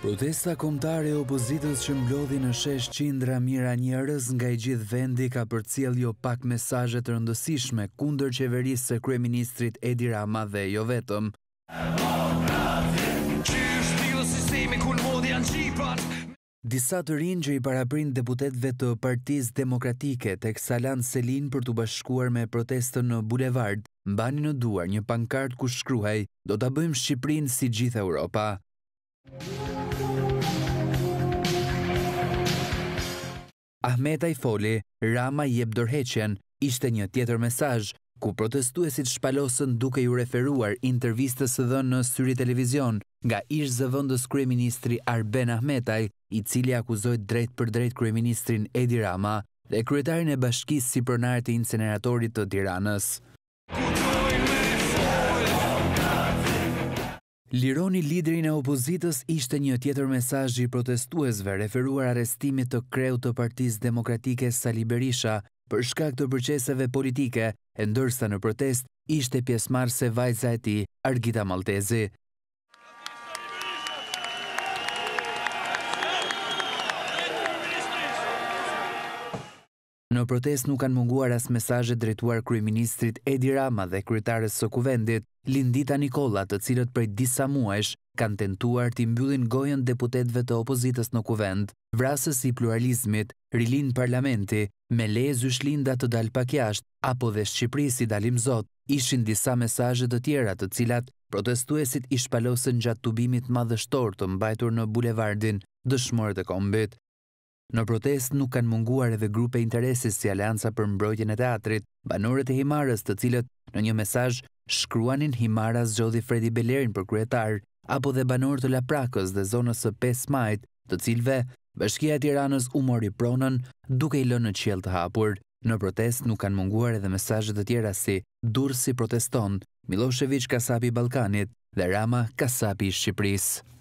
Protesta komtare e opozitës që mblodhi në shesh qindra mira njërës nga i gjithë vendi ka për cilë jo pak mesajet rëndësishme kunder qeverisë së krej ministrit Edi Rama dhe jo vetëm. Disa të rinjë që i paraprin deputetve të partiz demokratike të eksalan Selin për të bashkuar me protestën në Bulevard, mbani në duar një pankart ku shkruhej, do të bëjmë Shqiprin si gjithë Europa. Ahmeta i foli, Rama i jep dorheqen, ishte një tjetër mesaj, ku protestuesit shpalosën duke ju referuar intervistës dhe në Syri Televizion, nga ishtë zëvëndës kreministri Arben Ahmetaj, i cili akuzojt drejt për drejt kreministrin Edi Rama dhe kryetarin e bashkis si përnarët inceneratorit të tiranës. Lironi liderin e opozitës ishte një tjetër mesaj i protestuesve referuar arestimit të kreu të partiz demokratike Sali Berisha për shkak të përqeseve politike, e ndërsa në protest ishte pjesmar se vajza e ti Argita Maltezi. Në protest nuk kanë munguar as mesajet drejtuar Kryeministrit Edi Rama dhe Kryetarës së Kuvendit, Lindita Nikola, të cilët prej disa muajsh kanë tentuar të mbyllin gojën deputetëve të opozitës në kuvend, vrasës i pluralizmit, rilin parlamenti, me leje shlinda të dal pak jashtë apo dhe shqipri si dalim zot, ishin disa mesazhe të tjera të cilat protestuesit i shpalosën gjatë tubimit madhështor të mbajtur në bulevardin dëshmorët e kombit. Në protest nuk kanë munguar edhe grupe interesis si Alianca për mbrojtjen e teatrit, banorët e himarës të cilët në një mesaj shkruanin Himaras Gjodhi Fredi Belerin për kretar, apo dhe banor të Laprakës dhe zonës së pes majt, të cilve, e tiranës u mori pronën duke i lënë në qjel të hapur. Në protest nuk kanë munguar edhe mesajët të tjera si Dursi proteston, Milošević Kasapi Balkanit dhe Rama Kasapi Shqipërisë.